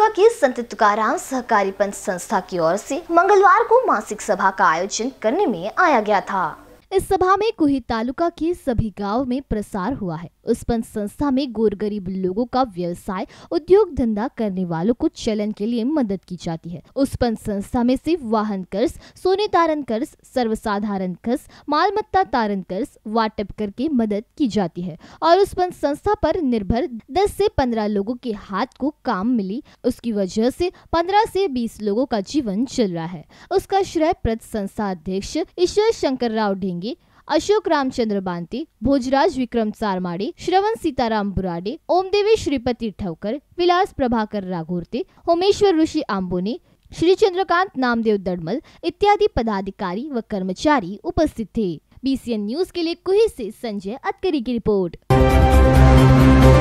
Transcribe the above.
दुर्गा के संत तुकाराम सहकारी पंच संस्था की ओर से मंगलवार को मासिक सभा का आयोजन करने में आया गया था इस सभा में कुही तालुका के सभी गांव में प्रसार हुआ है उस पंच संस्था में गोर गरीब लोगों का व्यवसाय उद्योग धंधा करने वालों को चलन के लिए मदद की जाती है उस पंच संस्था में सिर्फ वाहन कर्ज सोने तारण कर्ज सर्वसाधारण कर्ज मालमत्ता तारण कर्ज वाटप करके मदद की जाती है और उस पंच संस्था पर निर्भर 10 से 15 लोगों के हाथ को काम मिली उसकी वजह से 15 से 20 लोगों का जीवन चल रहा है उसका श्रेय प्रत संस्था अध्यक्ष ईश्वर शंकर राव ढेंगे अशोक रामचंद्र बांती भोजराज विक्रम चारमाडे श्रवण सीताराम बुराडे ओमदेवी श्रीपति ठवकर विलास प्रभाकर राघोरते होमेश्वर ऋषि आंबोनी श्री चंद्रकांत नामदेव दड़मल इत्यादि पदाधिकारी व कर्मचारी उपस्थित थे बीसीएन न्यूज के लिए कुहे से संजय अतकरी की रिपोर्ट